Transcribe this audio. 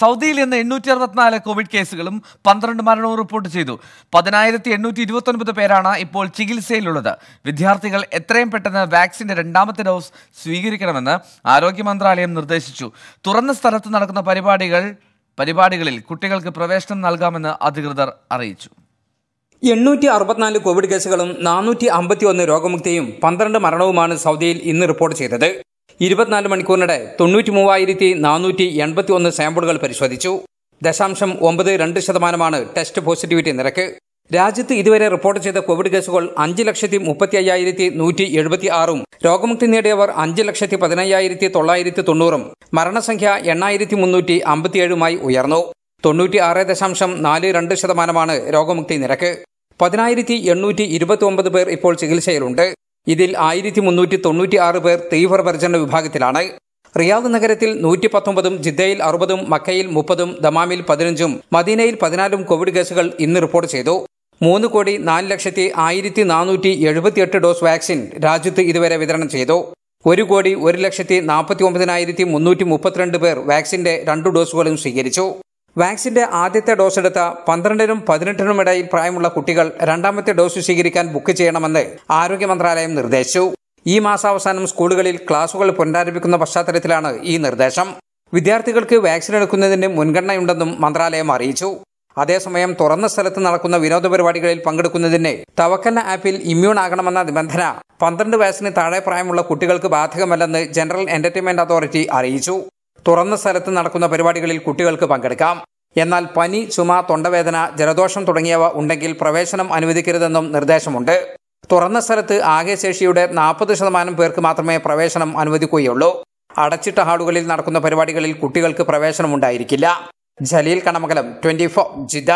സൗദിയിൽ ഇന്ന് എണ്ണൂറ്റി അറുപത്തിനാല് കോവിഡ് കേസുകളും പന്ത്രണ്ട് മരണവും റിപ്പോർട്ട് ചെയ്തു പതിനായിരത്തി എണ്ണൂറ്റി ഇരുപത്തൊൻപത് പേരാണ് ഇപ്പോൾ ചികിത്സയിലുള്ളത് വിദ്യാർത്ഥികൾ എത്രയും പെട്ടെന്ന് വാക്സിന്റെ രണ്ടാമത്തെ ഡോസ് സ്വീകരിക്കണമെന്ന് ആരോഗ്യ മന്ത്രാലയം നിർദ്ദേശിച്ചു തുറന്ന സ്ഥലത്ത് നടക്കുന്ന പരിപാടികൾ പരിപാടികളിൽ കുട്ടികൾക്ക് പ്രവേശനം നൽകാമെന്ന് അധികൃതർ അറിയിച്ചു എണ്ണൂറ്റി അറുപത്തിനാല് കോവിഡ് കേസുകളും നാനൂറ്റി ഒന്ന് രോഗമുക്തിയും പന്ത്രണ്ട് മരണവുമാണ് സൗദിയിൽ ഇന്ന് റിപ്പോർട്ട് ചെയ്തത് ഇരുപത്തിനാല് മണിക്കൂറിനിടെ തൊണ്ണൂറ്റി മൂവായിരത്തി നാനൂറ്റി എൺപത്തി ഒന്ന് സാമ്പിളുകൾ പരിശോധിച്ചു ദശാംശം ഒമ്പത് രണ്ട് ശതമാനമാണ് ടെസ്റ്റ് പോസിറ്റിവിറ്റി നിരക്ക് രാജ്യത്ത് ഇതുവരെ റിപ്പോർട്ട് ചെയ്ത കോവിഡ് കേസുകൾ അഞ്ച് ലക്ഷത്തി മുപ്പത്തി അയ്യായിരത്തി നൂറ്റി എഴുപത്തി ആറും രോഗമുക്തി നേടിയവർ അഞ്ച് ലക്ഷത്തി പതിനയ്യായിരത്തി തൊള്ളായിരത്തി തൊണ്ണൂറും മരണസംഖ്യ എണ്ണായിരത്തി മുന്നൂറ്റി അമ്പത്തിയേഴുമായി ഉയർന്നു തൊണ്ണൂറ്റി ആറ് ദശാംശം നാല് രണ്ട് ശതമാനമാണ് രോഗമുക്തി നിരക്ക് പതിനായിരത്തി എണ്ണൂറ്റി ഇരുപത്തി ഒമ്പത് പേർ ഇപ്പോൾ ചികിത്സയിലുണ്ട് ഇതിൽ ആയിരത്തി മുന്നൂറ്റി തൊണ്ണൂറ്റി ആറ് പേർ തീവ്രപരിചരണ വിഭാഗത്തിലാണ് റിയാദ് നഗരത്തിൽ നൂറ്റി പത്തൊമ്പതും ജിദ്ദയിൽ അറുപതും മക്കയിൽ മുപ്പതും ദമാമിൽ പതിനഞ്ചും മദീനയിൽ പതിനാലും കോവിഡ് കേസുകൾ ഇന്ന് റിപ്പോർട്ട് ചെയ്തു മൂന്ന് കോടി നാല് ലക്ഷത്തി ആയിരത്തി നാനൂറ്റി എഴുപത്തിയെട്ട് ഡോസ് വാക്സിൻ രാജ്യത്ത് ഇതുവരെ വിതരണം ചെയ്തു ഒരു കോടി ഒരു ലക്ഷത്തി നാൽപ്പത്തി ഒമ്പതിനായിരത്തി മുന്നൂറ്റി മുപ്പത്തിരണ്ട് പേർ വാക്സിന്റെ രണ്ടു ഡോസുകളും സ്വീകരിച്ചു വാക്സിന്റെ ആദ്യത്തെ ഡോസ് എടുത്ത പന്ത്രണ്ടിനും പതിനെട്ടിനും ഇടയിൽ പ്രായമുള്ള കുട്ടികൾ രണ്ടാമത്തെ ഡോസ് സ്വീകരിക്കാൻ ബുക്ക് ചെയ്യണമെന്ന് ആരോഗ്യ മന്ത്രാലയം നിർദ്ദേശിച്ചു ഈ മാസാവസാനം സ്കൂളുകളിൽ ക്ലാസുകൾ പുനരാരംഭിക്കുന്ന പശ്ചാത്തലത്തിലാണ് ഈ നിർദ്ദേശം വിദ്യാർത്ഥികൾക്ക് വാക്സിൻ എടുക്കുന്നതിന് മുൻഗണനയുണ്ടെന്നും മന്ത്രാലയം അറിയിച്ചു അതേസമയം തുറന്ന സ്ഥലത്ത് നടക്കുന്ന വിനോദ പരിപാടികളിൽ പങ്കെടുക്കുന്നതിന് തവക്കന്ന ആപ്പിൽ ഇമ്മ്യൂൺ ആകണമെന്ന നിബന്ധന പന്ത്രണ്ട് വയസ്സിന് താഴെ പ്രായമുള്ള കുട്ടികൾക്ക് ബാധകമല്ലെന്ന് ജനറൽ എന്റർടൈൻമെന്റ് അതോറിറ്റി അറിയിച്ചു തുറന്ന സ്ഥലത്ത് നടക്കുന്ന പരിപാടികളിൽ കുട്ടികൾക്ക് പങ്കെടുക്കാം എന്നാൽ പനി ചുമ തൊണ്ടവേദന ജലദോഷം തുടങ്ങിയവ ഉണ്ടെങ്കിൽ പ്രവേശനം അനുവദിക്കരുതെന്നും നിർദ്ദേശമുണ്ട് തുറന്ന സ്ഥലത്ത് ആകെ ശേഷിയുടെ നാൽപ്പത് ശതമാനം പേർക്ക് മാത്രമേ പ്രവേശനം അനുവദിക്കുകയുള്ളൂ അടച്ചിട്ട ഹാളുകളിൽ നടക്കുന്ന പരിപാടികളിൽ കുട്ടികൾക്ക് പ്രവേശനമുണ്ടായിരിക്കില്ല ജലീൽ കണമകലം ട്വന്റി ഫോർ ജിദ